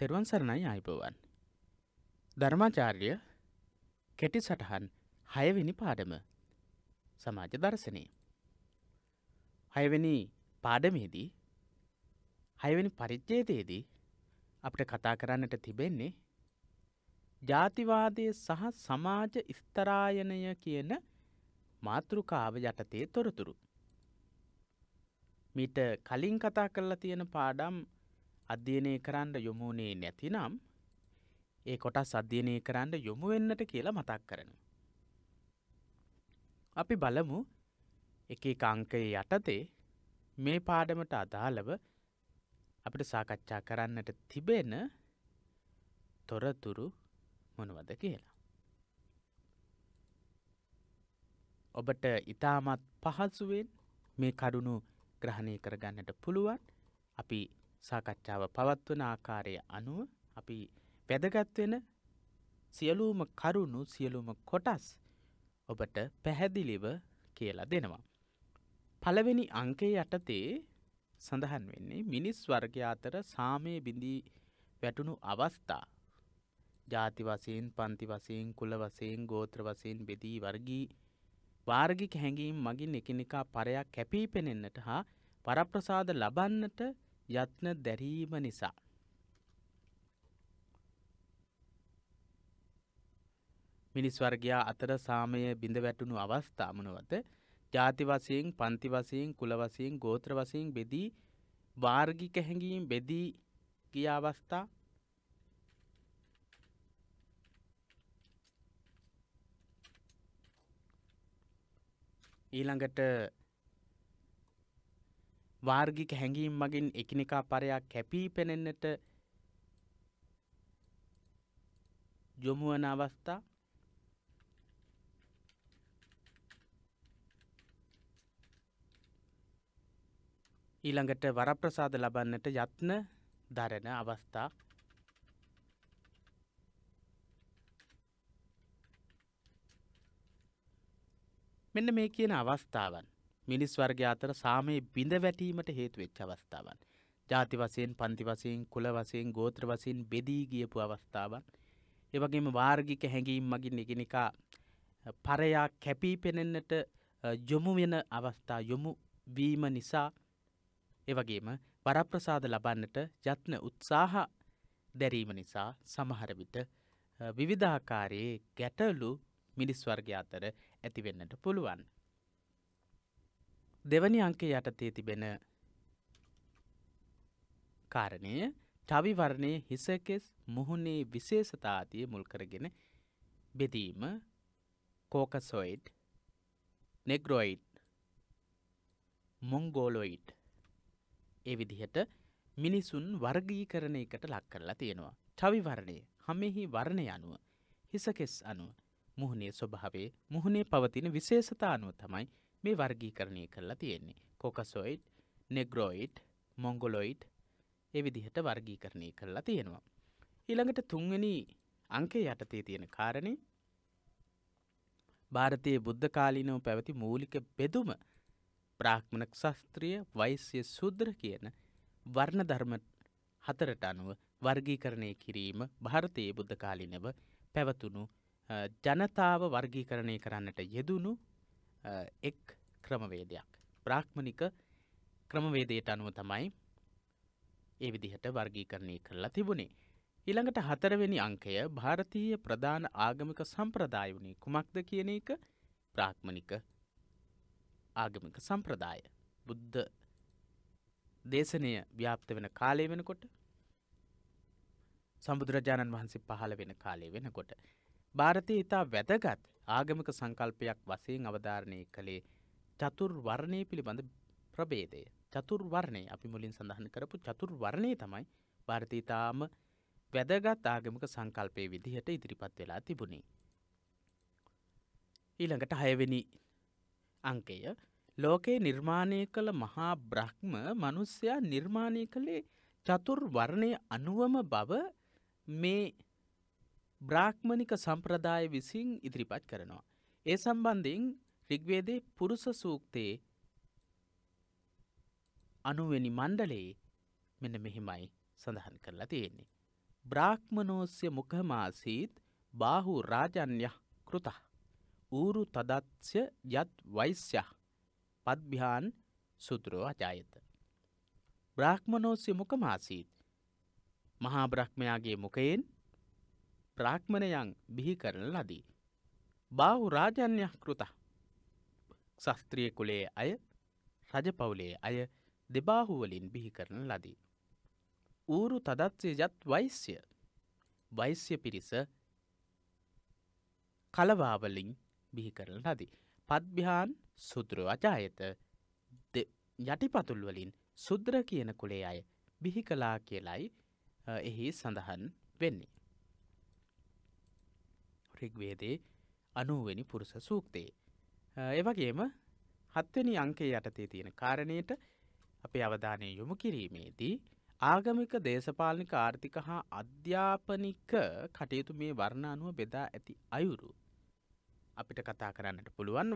තෙරුවන් සරණයි ආයිබවන්. ධර්මාචාර්ය කෙටි සටහන් හයවෙනි පාඩම සමාජ දර්ශනය. හයවෙනි පාඩමේදී හයවෙනි පරිච්චේදයේදී අපට කතා කරන්නට තිබෙන්නේ ජාතිවාදය සහ සමාජ ස්තරායනය කියන මාතෘකාව යටතේ තොරතුරු. මිට කලින් කතා කරලා තියෙන පාඩම් අධ්‍යයනය කරන්න යොමුුණේ නැතිනම් ඒ කොටස් අධ්‍යයනය කරන්න යොමු වෙන්නට කියලා මතක් කරන. අපි බලමු එක කාංකයේ යටතේ මේ පාඩමට අදාළව අපිට සාකච්ඡා කරන්නට තිබෙන තොරතුරු මොනවද කියලා. ඔබට ඉතාමත් පහසුවෙන් මේ කරුණු ග්‍රහණය කරගන්නට පුළුවන් අපි සාකච්ඡාව පවත්වන ආකාරය අනුව අපි වැදගත්වෙන සියලූම කරුණු සියලුම කොටස් ඔබට පැහැදිලිව කියලා දෙනවා. පළවෙනි අංකේ යටතේ සඳහන් වෙන්නේ මිනිස් වර්ගයාතර සාමය බිඳී වැටුණු අවස්ථා ජාති වසයෙන් පන්ති වසයෙන් කුල වසයෙන් ගෝත්‍ර වසයෙන් බෙදී වර්ගී වාර්ගික හැඟීම් මගින් එකනිකා පරයක් කැපී පෙනෙන්නට හා පරප්‍රසාද ලබන්නට යත්න දැරීම නිසා මිනිස් වර්ගයා අතර සාමය බිඳ වැටුණු අවස්ථාමනුවත ජාති වසයෙන් පන්ති වසයෙන් කුල වසයෙන් ගෝත්‍ර වසයෙන් බෙදී වාර්ගික හැඟීම් බෙදී ගිය අවස්ථා ඊළඟට වාර්ගික හැඟීම් මගින් එකිනෙකා පරයක් කැපී පෙනෙන්නට යොමුවන අවස්ථා ඊළඟට වරප්‍රසාද ලබන්නට යත්න දරන අවස්ථා මෙන්න මේ කියන අවස්ථාවන් මිනිස් වර්ග අතර සාමයේ බිඳ වැටීමට හේතු වෙච්ච අවස්ථාවන්. ජාති වසයෙන් පන්ති වසයෙන් කුල වසයෙන් ගෝත්‍ර වසයෙන් බෙදී ගියපු අවස්ථාවන්. ඒවගේම වාර්ගික හැඟීම් මගින් එකනිකා පරයා කැපී පෙනෙන්නට යොමු වෙන අවස්ථා යොමු වීම නිසා එවගේම වරප්‍රසාද ලබන්නට යත්න උත්සාහ දැරීම නිසා සමහරවිට විවිධාකාරයේ ගැටලු මිනිස්වර්ග අතර ඇතිවෙන්නට පුළුවන්. දෙවනි අංකේ යටතේ තිබෙන කාරණය චවිවර්ණය හිසකෙස් මුහුණේ විශේෂතාතිය මුල් කරගෙන බෙදීම කෝකසොයිඩ් නෙග්‍රොයිඩ් මොංගෝලොයිඩ් ඒ විදිහට මිනිසුන් වර්ගීකරණ එකට ලක් කරලා තියෙනවා. චවිවරණය හමෙහි වර්ණය අනුව හිසකෙස් අනුව මුහුණේ ස්වභාවේ මුහුණේ පවතින විශේෂතා අනුව තමයි මේ වර්ගීකරණය කරලා තියෙන්නේ කොකසොයිඩ් නෙග්‍රෝයිට් මොංගොලොයිට් එ විදිහට වර්ගීකරණය කරලා තියෙනවා. ඊළඟට තුන්වෙනි අංකේ යටතේ තියෙන කාරණය භාරතයේ බුද්ධ කාලීනව පැවති මූලික බෙදුම ප්‍රාක්්මණක් ශස්ත්‍රිය වෛස්‍ය සුද්‍ර කියන වර්ණ ධර්ම හතරට අනුව වර්ගීකරණය කිරීම භාරතයේ බුද්ධ කාලිනව පැවතුණු ජනතාව වර්ගීකරණය කරන්නට යෙදුණු එක් ක්‍රමවේදයක්. ප්‍රාක්්මණික ක්‍රමවේදයට අනුව තමයි ඒ විදිහට වර්ගීකරණය කරලා තිබුණේ. ඊළඟට හතරවෙනි අංකය භාරතීය ප්‍රධාන ආගමික සම්ප්‍රදාය වුණේ කුමක්ද කියන එක ප්‍රාක්්මණික ආගමික සම්ප්‍රදාය. බුද්ධ දේශනය ව්‍යාප්ත වෙන කාලය වෙනකොට සම්බුදුරජාණන් වහන්සේ පහළ වෙන කාලය වෙනකොට. භාරතය ඉතා වැදගත් ආගමික සංකල්පයක් වසයෙන් අවධාරණය කළේ චතුර් වර්ණය පිළිබඳ ප්‍රබේදය. චතුර් වර්ණය අපි මුලින් සඳහන් කරපු චතුර් වර්ණය තමයි භාරතීතාම වැදගත් ආගමික සංකල්පය විදිහට ඉදිරිපත් වෙලා තිබුණේ. ඊළඟට හයවෙනි අංකය ලෝකයේ නිර්මාණය කළ මහා බ්‍රහ්ම මනුස්්‍යයා නිර්මාණය කළේ චතුර් වර්ණය අනුවම බව මේ බ්‍රාහ්මණික සම්ප්‍රදාය විසින් ඉදිරිපත් කරනවා. ඒ සම්බන්ධයෙන් රිග්වේදේ පුරුස සූක්තයේ අනුවනි මණ්ඩලයේ මෙන මෙහෙමයි සඳහන් කරලා තියෙන්නේ. බ්‍රාහ්මණෝස්්‍ය මුකමාසීත් බාහු රාජන්‍ය කෘත. ඌරු තදත්්‍ය යත් වෛස්‍ය පත්භ්‍යාන් සුදුරෝ අජායත. බ්‍රාහ්මණෝස්්‍ය මුකමාසීත් මහා බ්‍රහ්මයාගේ මොකයෙන් ප්‍රාක්්මණයන් බිහි කරන ලදී. බාහු රාජන්‍යයක් කෘත ශස්ත්‍රිය කුලේ අය රජපවුලේ අය දෙබාහුවලින් බිහි කරන ලදී. ඌරු තදත්සේ ජත් වෛශ්‍ය වෛශ්‍ය පිරිස කලවාවලින් බිහි කරන ලදී. පත්භ්‍යාන් සුද්‍ර වචායත යටිපතුල්වලින් සුද්‍ර කියන කුලේ අය බිහි කලා කියලයි එහි සඳහන් වෙන්නේ. රිග්වේදේ අනුවනි පුරුස සූක්තේ. එවගේම හත්වනි අංකේ යටතේ තියෙන කාරණයට අපේ අවධානය යොමු කිරීමේදී ආගමික දේශපාලනික ආර්ථික හා අධ්‍යාපනික කටයුතු මේ වර්ණ අනුව බෙදා ඇති අයුරු. අපිට කතා කරන්නට පුළුවන්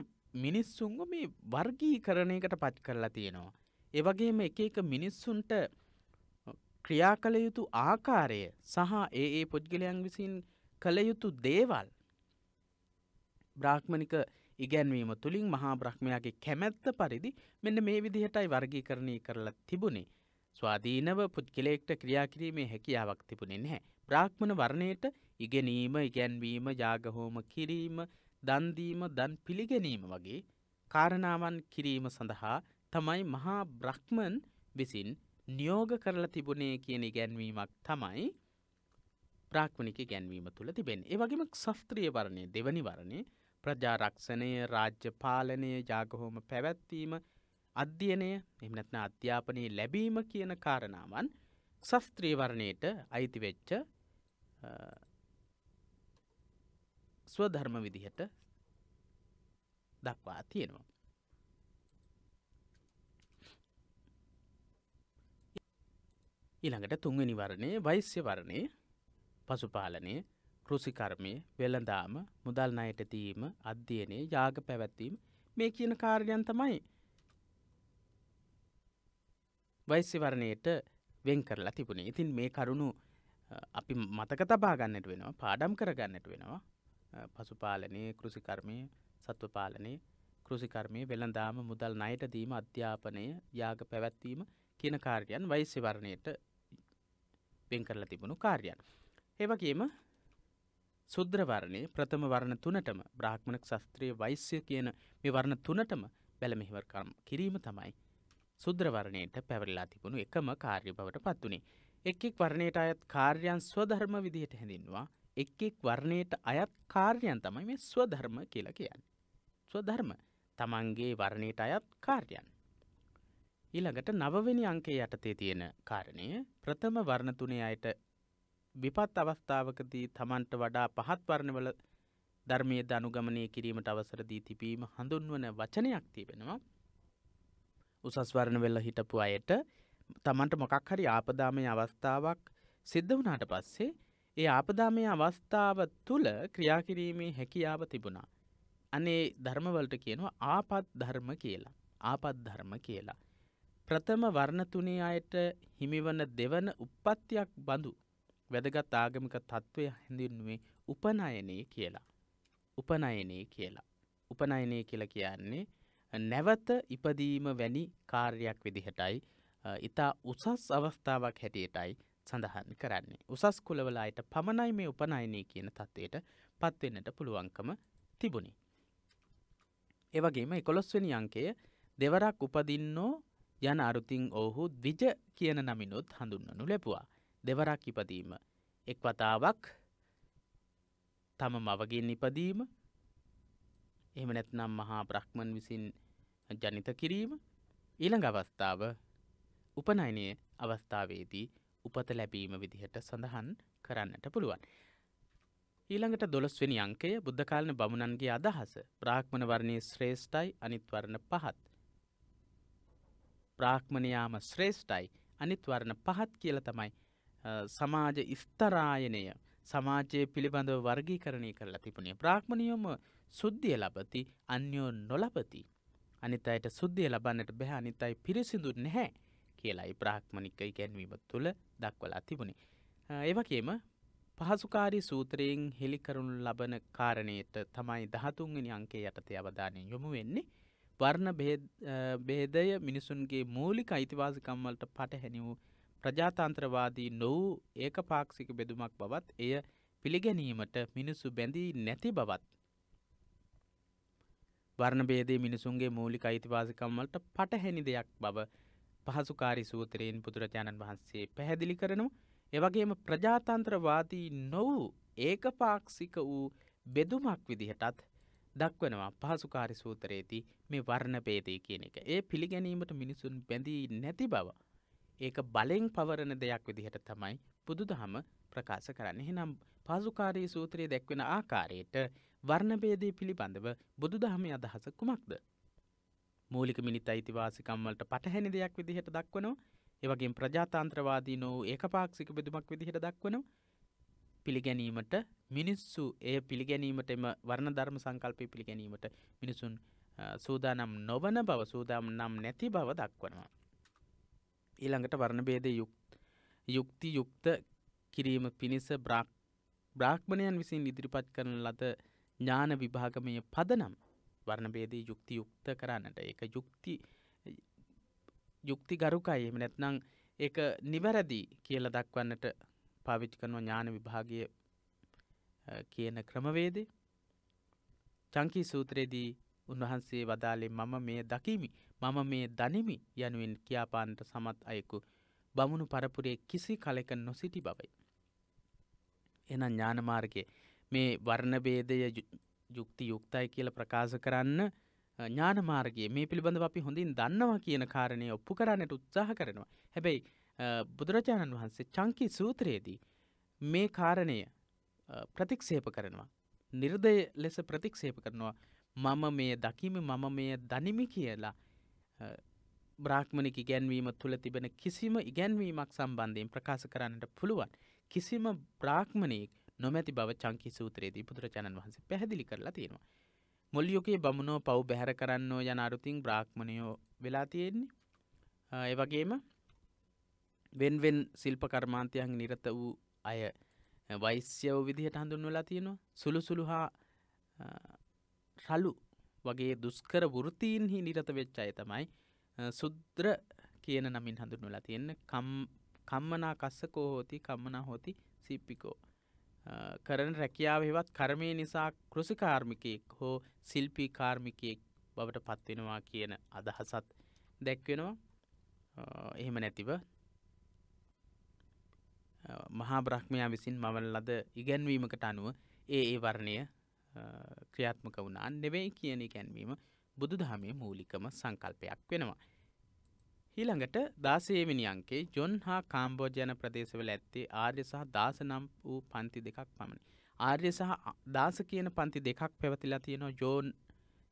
මිනිස්සුන්ග මේ වර්ගී කරණයකට පච් කරලා තියෙනවා. එවගේම එක එක මිනිස්සුන්ට ක්‍රියා කළ යුතු ආකාරය සහ ඒ ඒ පුද්ගලයන් විසින් කළ යුතු දේවල් බ්‍රාහ්මණික ඉගැන්වීම තුළින් මහා බ්‍රහ්මයාගේ කැමැත්ත පරිදි මෙන්න මේ විදිහටයි වර්ගී කරණය කරලා තිබුණේ. ස්වාධීනව පුද්ගලෙක්ට ක්‍රියාකිරීමේ හැකියාවක් තිබුණේ නැහැ. බ්‍රාහ්මණ වර්ණයට ඉගෙනීම ඉගැන්වීම යාගහෝම කිරීම දන්දීම දන් පිළිගැනීම වගේ කාරණාවන් කිරීම සඳහා තමයි මහා බ්‍රහ්මන් විසින් නියෝග කරලා තිබුණේ කියන ඉගැන්වීමක් තමයි ප්‍රාක්්මණික ගැන්වීම තුළ තිබෙන්. ඒවගේම සස්ත්‍රිය වරණය දෙවනි වරණේ ප්‍රජාරක්ෂණය රාජ්‍ය පාලනය ජාගහෝම පැවැත්වීම අධ්‍යයනය එමනත්න අධ්‍යාපනයේ ලැබීම කියන කාරණාවන් සස්ත්‍රීවරණයට අයිතිවෙච්ච ස්වධර්ම විදිහට දක්වා තියෙනවා. ඊළඟට තුන්ගනිවරණය වෛස්‍ය වරණය පසුපාලනය කෘසිකර්මය වෙළඳාම මුදල් අයට දීම අධ්‍යයනය යාග පැවැත්වීම් මේ කියන කාර්යන් තමයි වෛස්‍යවරණයට වෙන් කරලා තිබුණේ ඉතින් මේ කරුණු අපි මතක තබා ගන්නට වෙනවා පාඩම් කරගන්නට වෙනවා පසුපාලනය කෘසිකර්මය සත්වපාලනය කෘසිකර්මය වෙළඳාම මුදල් නයට දීම අධ්‍යාපනය යාග පැවැත්වීම කියන කාර්යන් වෛස්‍යවරණයට වෙන් කරලා තිබුණු කාර්යන්. ඒවගේම සුද්‍රවරණය ප්‍රථම වරණ තුනටම බ්‍රාහ්මණ ශස්ත්‍රයේ වෛශ්‍ය කියන මේ වරණ තුනටම බැලමෙහිවරකම් කිරීම තමයි සුද්‍රවරණයට පැවරලා තිබුණු එකම කාර්ය බවට පත්වනේ. එක් එක් වර්ණයට අයත් කාර්යන් ස්වධර්ම විදිහට හැඳින්වා එක් එක් වර්ණයට අයත් කාර්යන් තමයි මේ ස්වධර්ම කියලා කියන්නේ. ස්වධර්ම තමන්ගේ වර්ණයට අයත් කාර්යන්. ඊළඟට නවවෙනි අංකයේ යටතේ තියෙන කාරණය ප්‍රථම වර්ණ තුනේ අයට විපත් අවස්ථාවකදී තමන්ට වඩා පහත්වරණවල ධර්මය දනුගමනය කිරීමට අවසර දී තිබීම හඳුන්වන වචනයක් තිබෙනවා. උසස්වරණ වෙල්ල හිටපු අයට තමන්ට මොකක් හරි ආපදාමය අවස්ථාවක් සිද්ධ වනාට පස්සේ ඒ ආපදාමය අවස්ථාව තුළ ක්‍රියාකිරීමේ හැකියාව තිබුණා. අනේ ධර්මවලට කියනවා ආපත් ධර්ම කියලා. ආපත් ධර්ම කියලා. ප්‍රථම වර්ණතුනේ අයට හිමිවන දෙවන උප්පත්තියක් බඳු වැදගත් ආගමික තත්ත්වය හැඳින්නුවේ උපනයනය කියලා. උපනයනය කියලා. උපනයනය කියලා කියන්නේ නැවත ඉපදීම වැනි කාර්යක් විදිහටයි ඉතා උසස් අවස්ථාවක් හැටියටයි සඳහන් කරන්නේ. උසස් කුලවලායට පමණයි මේ උපනයිනය කියන තත්ත්වයට පත්වෙන්නට පුළුවන්කම තිබුණි. එවගේම එකොළොස්වනි අංකය දෙවරක් උපදින්නෝ යන අරුතින් ඔහු විජ කියන නමිනුත් හඳුන්වනු ලැබවා. දෙවරක් ඉපදීම. එක් වතාවක් තම මවගෙන් ඉපදීම එහෙම නැත්නම් මහා බ්‍රහ්මන් විසින් ජනිත කිරීම ඊළඟ අවස්ථාව උපනයනය අවස්ථාවේදී උපත ලැබීම විදිහට සඳහන් කරන්නට පුළුවන්. ඊළඟට දොළොස්වෙනි අංකය බුද්ධකාලන බමුණන්ගේ අදහස ප්‍රාක්්මණ වරණය ශ්‍රේෂ්ඨයි අනිත්වරණ පහත්. ප්‍රාක්්මණයාම ශ්‍රේෂ්ඨයි අනිත්වරණ පහත් කියල තමයි සමාජ ස්තරායනය සමාජයේ පිළිබඳව වර්ගීකරණය කරලා තිබුණේ ප්‍රාක්්මණියෝම සුද්ධිය ලබති අන්‍යෝ නොලබති. අනිත් අයට සුද්ධිය ලබන්නට බැහ අනිත් අයි පිරිසිඳු නැහැ කියලායි ප්‍රාක්්මණික ඉගැන්වීම තුළ දක්වලා තිබුණේ. ඒවගේම පහසුකාරී සූත්‍රයෙන් හෙළිකරුණු ලබන කාරණයට තමයි දහතුන්ගනි අංකේ යටතය අවධානය යොමු වෙන්නේ වර්ණ බේදය මිනිසුන්ගේ මූලික අයිතිවාසිකම්වලට පට හැනිවූ ප්‍රජාතන්ත්‍රවාදී නොවූ ඒකපාක්ෂික බෙදුමක් බවත් එය පිළිගැනීමට මිනිසු බැඳී නැති බවත්. වර්ණබේදේ මිනිසුන්ගේ මූලික අයිතිවාසිකම්වලට පටහැනි දෙයක් බව පහසුකාරි සූතරයෙන් බුදුරජාණන් වහන්සේ පැහැදිලි කරනු එවගේම ප්‍රජාතන්ත්‍රවාදී නොවූ ඒකපාක්ෂික වූ බෙදුමක් විදිහටත් දක්වනවා පහසුකාරි සූතරයේති මේ වර්ණපේදය කියන එක ඒ පිළිගැනීමට මිනිසුන් බැඳී නැති බව. ඒක බලෙන් පවරණ දෙයක් විදිහට තමයි බුදු දහම ප්‍රකාශ කරන්න එහෙනම් පාසුකාරී සූත්‍රයේ දැක්වෙන ආකාරයට වර්ණබේදී පිළිබඳව බුදු දහමේ අදහස කුමක්ද. මූලික මිනිත් අයිතිවාසිකම්වලට පටහැනි දෙයක් විදිහට දක්වනවා ඒවගේ ප්‍රජාතන්ත්‍රවාදී නෝ ඒක පාක්ෂික බෙදුමක් විදිහට දක්වනවා පිළිගැනීමට මිනිස්සු ඒ පිළිගැනීමට එම වර්ණ ධර්ම සංකල්පය පිළිගැනීමට මිනිසුන් සූදානම් නොවන බව සූදාම් නම් නැති බව දක්වනවා. ඊළඟට වර්ණභේද යුක්ති යුක්ත කිරීම පිණිස බ්‍රාක්්මණයන් විසින් ඉදිරිපත් කරන ලද ඥාන විභාගමය පදනම් වර්ණභේදේ යුක්ති යුක්ත කරන්නට එක යුක්ති යුක්ති ගරුකයි එම නැත්නං එක නිවැරදි කියල දක්වන්නට පාවිච්චි කරනවා ඥාන විභාගය කියන ක්‍රමවේදේ චංකී සූත්‍රයේදී උන්වහන්සේ වදාලේ මම මෙය දකිමි මම මේ දනිමි යනුවෙන් කියාපාන්ට සමත් අයෙකු බමුණු පරපුරේ කිසි කලෙක නොසිටි බවයි. එනම් ඥානමාර්ගය මේ වර්ණබේදය යුක්ති යුක්තයි කියල ප්‍රකාශ කරන්න ඥානමාර්ගයේ මේ පිළිබඳ අපි හොඳින් දන්නවා කියන කාරණය ඔප්පු කරන්නට උත්සාහ කරනවා. හැබැයි බුදුරජාණන් වහන්සේ චංකි සූත්‍රයේදී මේ කාරණය ප්‍රතික්ෂේප කරනවා. නිර්දය ලෙස ප්‍රතික්ෂේප කරනවා මම මේ දකිමි මම මේ දනිමි කියලා බ්‍රාහ්මණික ඉගැන්වීම තුළ තිබෙන කිසිම ඉගැන්වීමක් සම්බන්ධයෙන් ප්‍රකාශ කරන්නට පුළුවන්. කිසිම බ්‍රාහ්මණයෙක් නොමැති බව චංකි සූත්‍රයේදී බුදුරජාණන් වහන්සේ පැහැදිලි කරලා තියෙනවා. මුල් යුගයේ බමුණෝ පව් බැහැර කරන්නෝ යන අරුතින් බ්‍රාහ්මණයෝ වෙලා තියෙන්නේ. ඒ වගේම වෙන්වෙන් ශිල්ප කර්මාන්තයන් නිරත වූ අය වෛශ්‍ය වූ විදිහට හඳුන්වලා තියෙනවා. සුළු සුළු හා රළු වගේ දුස්කර වෘතීන්හි නිරත වෙච්චාය තමයි සුද්‍ර කියන නමින් හඳුන්වලා තියෙන කම්මනා කස්සකෝ හෝති කම්මනා හෝති සිප්පිකෝ. කරන රැකියාව හෙවත් කර්මය නිසා කෘසිකාර්මිකයෙක් හෝ සිල්පී කාර්මිකයෙක් බවට පත්වෙනවා කියන අදහසත් දැක්වෙනවා එහෙම නැතිව මහා බ්‍රහ්මයා විසින් මවල් ලද ඉගැන්වීමකට අනුව ඒ ඒ වර්ණය ක්‍රියාත්මක වුණාන් නෙවෙයි කියන කැන්වීම බුදු දහමේ මූලිකම සංකල්පයක් වෙනවා. ඊළඟට දාසේවිනි අංකේ ජොන් හා කාම්බෝජයන ප්‍රදේශවල ඇත්තේ ආර්ය සහ දාස නම් වූ පන්ති දෙකක් පමණි. ආර්ය සහ දාස කියන පන්ති දෙකක් පැවතිලා තියෙනවා ජෝන්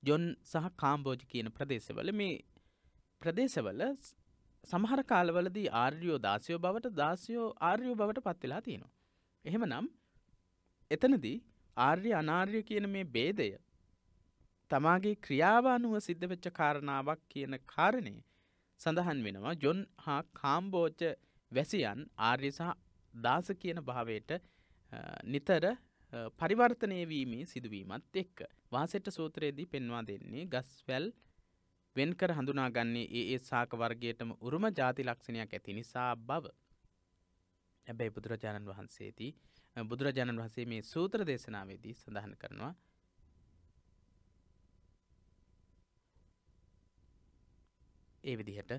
ජොන් සහ කාම්බෝජ කියන ප්‍රදේශවල මේ ප්‍රදේශවල සමහර කාලවලදී ආර්යෝ දාසයෝ බවට දාසයෝ ආර්යෝ බවට පත්වෙලා තියෙනවා. එහෙම නම් එතනදී ආර්ය අනාර්ය කියන මේ බේදය තමාගේ ක්‍රියාවානුව සිද්ධවෙච්ච කාරණාවක් කියන කාරණය සඳහන් වෙනවා ජොන් හා කාම්බෝච වැසියන් ආර්ය සහ දාස කියන භාවයට නිතර පරිවර්තනය වීමේ සිදුවීමත් එක්ක. වාසෙට සූත්‍රයේදී පෙන්වා දෙන්නේ ගස්වැල් වෙන්කර හඳුනාගන්නේ ඒ ඒ සාක වර්ගයටම උරුම ජාති ලක්ෂණයක් ඇති නිසා බව. හැබැයි බුදුරජාණන් වහන්සේදී බුදුරජාණන් වහන්සේ මේ සූත්‍ර දේශනාවේදී සඳහන් කරනවා ඒ විදිහට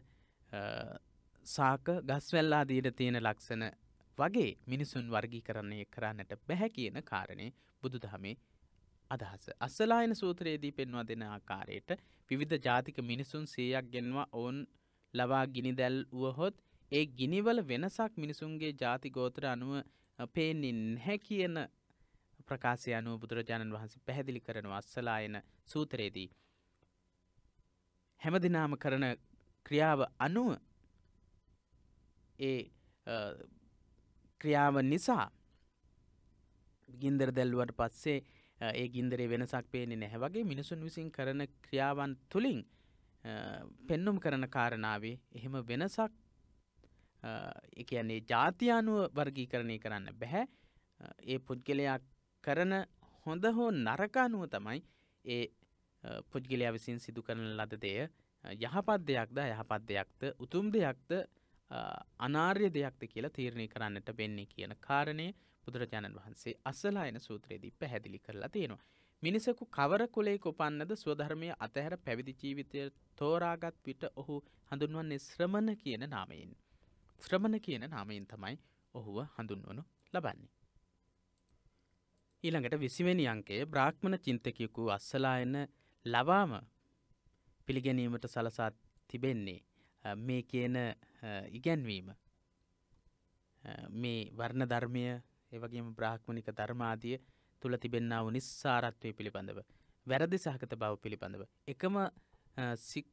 සාක ගස්වැල්ලා දීට තියෙන ලක්ෂණ වගේ මිනිසුන් වර්ගී කරන්නේ කරන්නට බැහැ කියන කාරණය බුදු දහමේ අදහස අස්සලායන සූත්‍රයේදී පෙන්වා දෙන ආකාරයට විවිධ ජාතික මිනිසුන් සීයක් ගෙන්වා ඔවුන් ලවා ගිනි දැල් වුවහොත් ඒ ගිනිවල වෙනසක් මිනිසුන්ගේ ජාති ගෝත්‍ර අනුව පේන්නේ නැහැ කියන ප්‍රකාශය අනුව බුදුරජාණන් වහන්සේ පැහැදිලි කරන අස්සලායන සූත්‍රයේදී. හැමදිනාම කරන ක්‍රියාව අනුව ඒ ක්‍රියාව නිසා ගින්දර දැල්ලුවට පස්සේ ඒ ගින්දරේ වෙනසක් පේනෙ නැහැ වගේ මිනිසුන් විසින් කරන ක්‍රියාවන් තුළින් පෙන්නුම් කරන කාරණාවේ එහෙම වෙනසක් එකන්නේ ජාතියානුව වර්ගී කරණය කරන්න බැහැ ඒ පුද්ගලයා කරන හොඳ හෝ නරකානුව තමයි ඒ පුද්ගලයා විසින් සිදු කරන ලද දෙය යහපත් දෙයක්ද යහපත් දෙයක්ද උතුම් දෙයක්ද අනාර්ය දෙයක්ද කියලා තීරණය කරන්නට වෙන්නේ කියන කාරණය බුදුරජාණන් වහන්සේ අසලායන සූත්‍රයේදී පැහැදිලි කරලා තියෙනවා. මිනිසකු කවර කුලෙක උපන්නද ස්වධර්මය අතහැර පැවිදි ජීවිතය තෝරාගත් විට ඔහු හඳුන්වන්නේ ශ්‍රමණ කියන නාමයෙන්. ශ්‍රමණ කියන නාමයෙන් තමයි ඔහුව හඳුන්වනු ලබන්නේ. ඊළඟට විසිවැනි අංකයේ බ්‍රාහ්මණ චින්තකයකු අස්සලායන ලවාම පිළිගැනීමට සලසා තිබෙන්නේ මේ කියන ඉගැන්වීම මේ වර්ණ ධර්මය ඒවගේම බ්‍රාහ්මණික ධර්මාදිය තුළ තිබෙන්න්නාව නිස්සාරත්වය පිළිබඳව වැරදි සහගත බව පිළිබඳව එකම සික්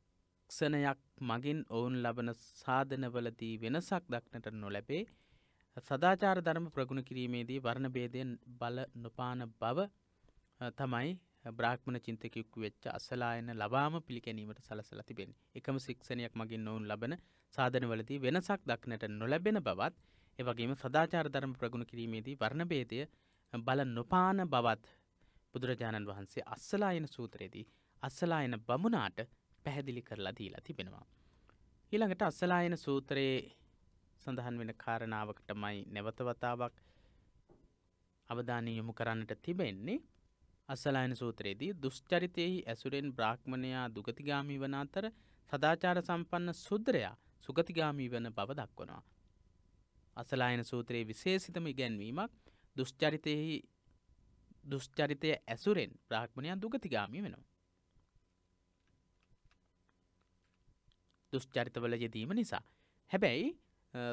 ලක්ෂණයක් මගින් ඔවුන් ලබන සාධනවලදී වෙනසක් දක්නට නොලැබේ සදාචාර ධර්ම ප්‍රගුණ කිරීමේදී වර්ණ බේදයෙන් බල නොපාන බව තමයි බ්‍රාහ්මණ චින්තකයක්කු වෙච්ච අසලායන ලබාම පිළිකැනීමට සලසල තිබෙන එකම ශික්ෂණයක් මගින් නොවුන් ලබන සාධනවලදී වෙනසක් දක්නට නොලැබෙන බවත් එවගේම සදාචාර ධර්ම ප්‍රගුණ කිරීමේදී වර්ණභේදය බල නොපාන බවත් බුදුරජාණන් වහන්සේ අස්සලායන සූත්‍රයේදී අස්සලායන බමුණාට පැහැදිලි කරලා දීලා තිබෙනවා. ඊළඟට අස්සලායන සූත්‍රයේ සඳහන් වෙන කාරණාවකටමයි නැවතවතාවක් අවධානය යොමු කරන්නට තිබෙන්නේ අස්සලායන සූත්‍රයේදී දුෂ්චරිතයෙහි ඇසුරෙන් බ්‍රාහ්මණයා දුගතිගාමී වන අතර සදාචාර සම්පන්න සුද්‍රයා සුගතිගාමී වන බව දක්වනවා. අසලායන සූත්‍රයේ විශේෂිතම ඉගැන්වීමක් දුෂ්චරිතයෙහි දුෂ්චරිතය ඇසුරෙන් ප්‍රාක්්මණයන් දුගතිගාමි වෙනවා. දුෂ්චරිතවල යෙදීම නිසා. හැබැයි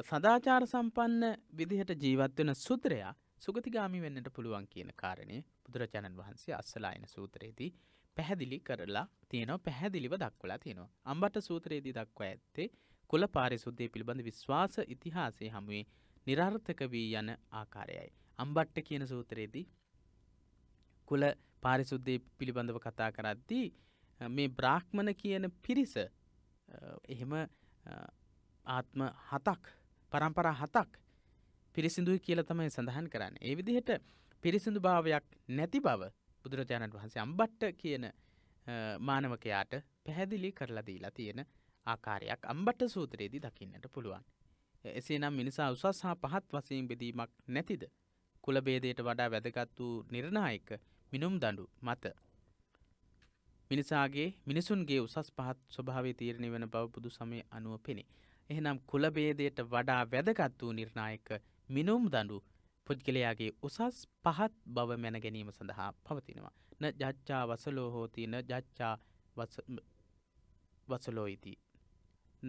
සදාචාර සම්පන්න විදිහට ජීවත්වෙන සුත්‍රයා සුගතිගාමි වෙන්නට පුළුවන් කියන කාරණය බුදුරජාණන් වහන්සේ අස්සලායන සූත්‍රයේදී පැහැදිලි කරලා තියෙනව පැහැදිලිව දක්වලා තියෙනවා. අම්බට සූත්‍රයේදී දක්වා ඇත්තේ කුල පාරිසුද්ධය පිළිබඳ විශ්වාස ඉතිහාසේ හමුවේ නිරර්ථක වී යන ආකාරයයි. අම්බට්ට කියන සූත්‍රයේදී කුල පාරිසුද්ධය පිළිබඳව කතා කරද්දී මේ බ්‍රාහ්මණ කියන පිරිස එහෙම ආත්ම හතක් පරම්පරා හතක් පිරිසිදුයි කියල තමයි සඳහන් කරන්න. ඒ විදිහට පිරිසිදු භාවයක් නැති බව බුදුරජාණන් වහන්සේ අම්බට්ට කියන මානවකයාට පැහැදිලි කරලදීලා තියෙන ආකාරයක් අම්බට සූත්‍රයේදී දකින්නට පුළුවන්. එසේනම් මිනිසා උසස් හා පහත් වසයෙන් බෙදීමක් නැතිද. කුලබේදයට වඩා වැදගත් වූ නිර්ණායක මිනුම් දඩු මත මිනිසාගේ මිනිසුන්ගේ උසස් පහත් ස්වභාවය තීරණය වන බව බුදු සමය අනුව පෙනේ. එහෙනම් කුලබේදයට වඩා වැදගත් වූ නිර්ණායක මිනුම් දඩු පුද්ගලයාගේ උසස් පහත් බව මැන ගැනීම සඳහා පවතිනවා. න ජච්චා වසලෝ හෝති න ජච්චා වසලෝයිති.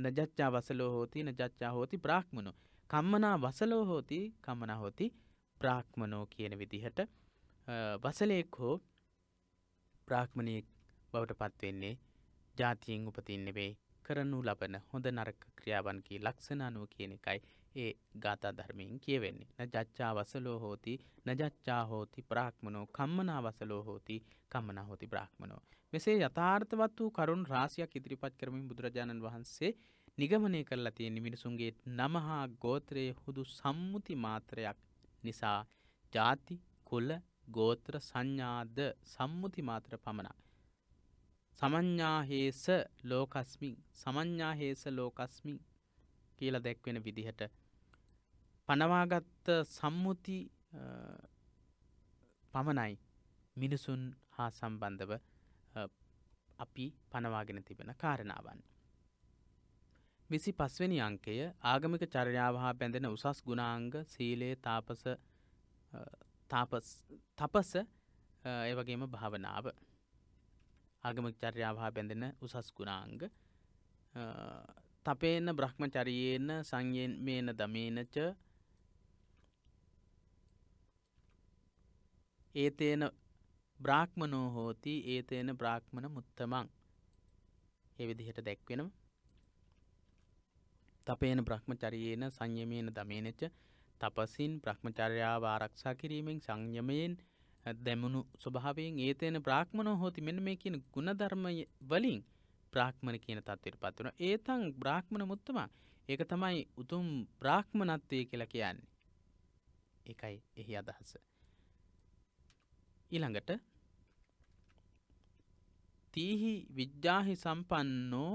නජච්චා වසලෝ හෝති නජච්චා හෝති ප්‍රාක්්මනෝ. කම්මනා වසලෝ හෝති කම්මනා හෝති ප්‍රාක්්මනෝ කියන විදිහට වසලයෙක් හෝ ප්‍රාක්්මණයෙක් බවට පත්වෙන්නේ ජාතියෙන් උපතින්නෙවෙයි කරනු ලබන හොඳ නරක ක්‍රියාවන්ගේ ලක්ෂණ අනුව කියන එකයි ඒ ගාථා ධර්මයෙන් කියවෙන්නේ. නජච්චා වසලෝ හෝති නජච්චා හෝති ප්‍රාක්්මනෝ කම්මනා වසලෝ හෝති කම්මනා හෝති බ්‍රාහ්මනෝ. මෙසේ යථාර්ථවත් වූ කරුන් රාසියක් ඉදිරිපත් කරමින් බුදුරජාණන් වහන්සේ නිගමනය කරලා තියෙන මිනිසුන්ගේ නමහා ගෝත්‍රයේ හුදු සම්මුති මාත්‍රයක් නිසා ජාති කුල ගෝත්‍ර සංඥාද සම්මුති මාත්‍ර පමණක්. සමඥ්ඥාහේස ලෝකස්මින් සමඥ්ඥාහේස ලෝකස්මින් කියල දැක්වෙන විදිහට පනවාගත්ත සම්මුති පමණයි මිනිසුන් හා සම්බන්ධව අපි පනවාගෙන තිබෙන කාරණාවන්. විසි පස්වනි අංකය ආගමික චර්යාව හා බැඳෙන උසස් ගුණාංග සීලයේ තාපස තපස ඒවගේම භාවනාව. ආගමක චර්යාව හා බැඳෙන උසස් ගුණාංග තපේන බ්‍රහ්ම චරියේන සංයෙන් මේන දමේනච ඒතේන බ්‍රාහ්මනෝ හෝති ඒතේන බ්‍රාහ්මණ මුත්තමං එවිදිහට දැක්වෙනම් තපේන බ්‍රහ්ම චරියේන සංයමයන දමේනච තපසින් බ්‍රහ්මචර්යාව ආරක්ෂා කිරීමෙන් සංයමයෙන් දැමුණු ස්වභාවයෙන් ඒතයන බ්‍රාහ්මණෝ හෝති මෙන්න මේ කියන ගුණධර්මය වලින් බ්‍රාහ්මණ කියන තත්වයට පත්වන ඒතන් බ්‍රාහ්මණ මුත්තමා ඒක තමයි උතුම් බ්‍රාහ්මණත්වය කියලා කියන්නේ එකයි එහි අදහස ඊළඟට තීහි විද්‍යාහි සම්පන්නෝ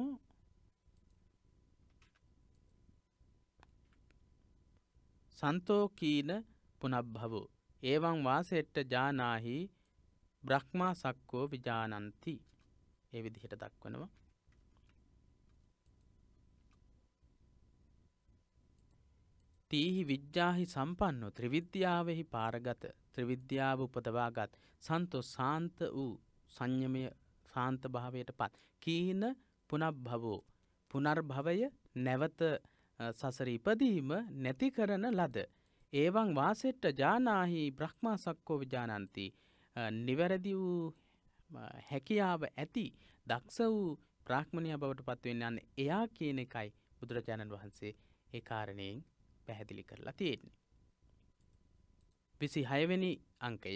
සන්තෝකීන පුනබ්භවෝ ඒවං වාසෙට්ට ජානාහි බ්‍රහ්මා සක්කෝ විජානන්ති ඒ විදිහට දක්වනවා තීහි විද්‍යාහි සම්පන්නෝ ත්‍රිවිද්‍යාවෙහි පාරගත ත්‍රිවිද්‍යාව උපදවාගත් සන්තෝ සාන්ත වූ සංයමය සාන්ත භාවයට පත් කීන පුනබ්භවෝ පුනර්භවය නැවත සසර ඉපදීම නැති කරන ලද ඒවන් වාසෙට්ට ජානාහි බ්‍රහ්මාසක්කෝ විජානන්ති නිවැරදි වූ හැකියාව ඇති දක්ෂ වූ ප්‍රාක්්මණය බවට පත්වෙන්න යන්න එයා කියන එකයි බුදුරජාණන් වහන්සේ ඒ කාරණයෙන් පැහැදිලි කරලා තියෙන්නේ. විසි හයවැනි අංකය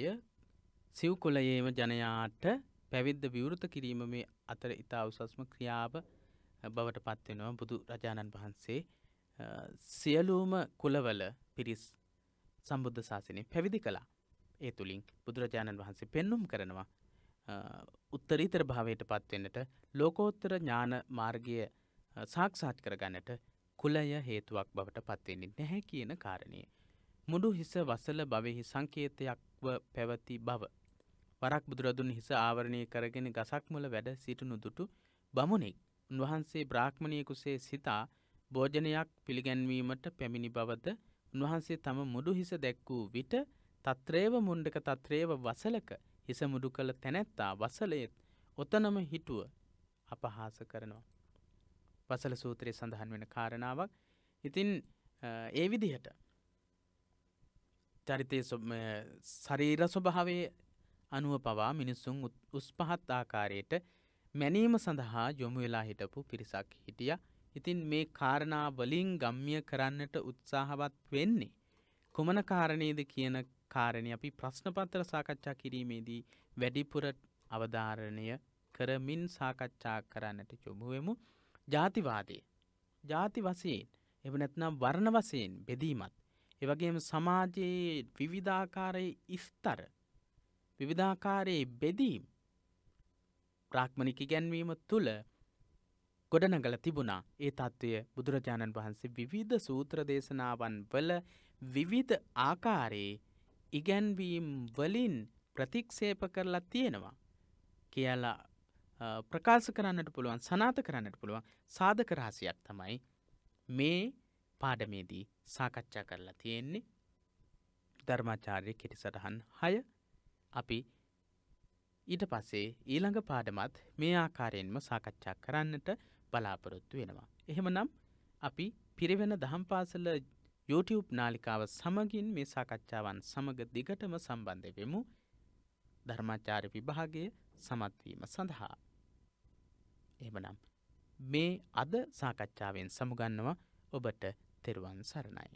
සිව්කොලයේම ජනයාට පැවිද්ද විවෘත කිරීම මේ අතර ඉතා උසස්ම ක්‍රියාව බවට පත්වෙනවා බුදු රජාණන් වහන්සේ සියලූම කුලවල පිරිස් සම්බුද්ධ ශාසනය පැවිදි කළා. ඒ තුළින් බුදුරජාණන් වහන්සේ පෙන්නුම් කරනවා උත්තරීතර භාවයට පත්වෙන්නට ලෝකෝත්තර ඥාන මාර්ගය සාක්ෂාත් කරගන්නට කුලය හේතුවක් බවට පත්වෙන්නේ නැහැ කියන කාරණය. මුඩු හිස වසල බවෙහි සංකේතයක්ව පැවති බව. වරක් බුදුරදුන් හිස ආවරණය කරගෙන ගසක් මුල වැඩ සිටිනු දුටු බමුණෙක් උන්වහන්සේ බ්‍රාහ්මණයකුසේ සිතා භෝජනයක් පිළිගැන්වීමට පැමිණි බවද උන්වහන්සේ තම මුඩු හිස දැක්වූ විට තත්‍රේව මුණ්ඩක තත්‍රේව වසලක හිස මුඩු කළ තැනැත්තා වසලයත් ඔතනම හිටුව අපහාස කරනවා. වසල සූත්‍රය සඳහන් වෙන කාරණාවක් ඉතින් ඒ විදිහට චරිතය සරීර ස්වභාවේ අනුව පවා මිනිස්සුන් උස් පහත් ආකාරයට මැනීම සඳහා යොමු වෙලා හිටපු පිරිසක් හිටිය ඉතින් මේ කාරණා වලින් ගම්ය කරන්නට උත්සාහවත් වෙන්නේ. කුමන කාරණයද කියන කාරණය අපි ප්‍රශ්නපත්‍ර සාකච්ඡා කිරීමේදී වැඩිපුර අවධාරණය කරමින් සාකච්ඡා කරන්නට යොමුුවමු ජාතිවාදය. ජාති වසයෙන් එවනැත්නම් වර්ණ වසයෙන් බෙදීමත්. එවගේම සමාජයේ විවිධාකාරයේ ඉස්තර විවිධාකාරයේ බෙදීම් ප්‍රාක්්මණික ගැන්වීම තුළ ගොඩනගල තිබුණා ඒ තත්ත්වය බුදුරජාණන් වහන්සේ විවිධ සූත්‍ර දේශනාවන් වල විවිධ ආකාරයේ ඉගැන්වීම් වලින් ප්‍රතික්ෂේප කරලා තියෙනවා කියලා ප්‍රකාශ කරන්නට පුළුවන් සනාත කරන්නට පුළුවන් සාධක රහසයක් තමයි මේ පාඩමේදී සාකච්ඡා කරලා තියෙන්නේ ධර්මාචාර්ය කෙටි සටහන් හය අපි ඊට පස්සේ ඊළඟ පාඩමත් මේ ආකාරයෙන්ම සාකච්ඡා කරන්නට බලාපොරොත්තු වෙනවා. එහෙමනම් අපි පිරිවෙන දහම් පාසල YouTube නාලිකාව සමගින් මේ සාකච්ඡාවන් සමග දිගටම සම්බන්ධ වෙමු ධර්මාචාර්ය විභාගය සමත්වීම සඳහා. එමනම් මේ අද සාකච්ඡාවෙන් සමුගන්නවා ඔබට තෙරුවන් සරණයි.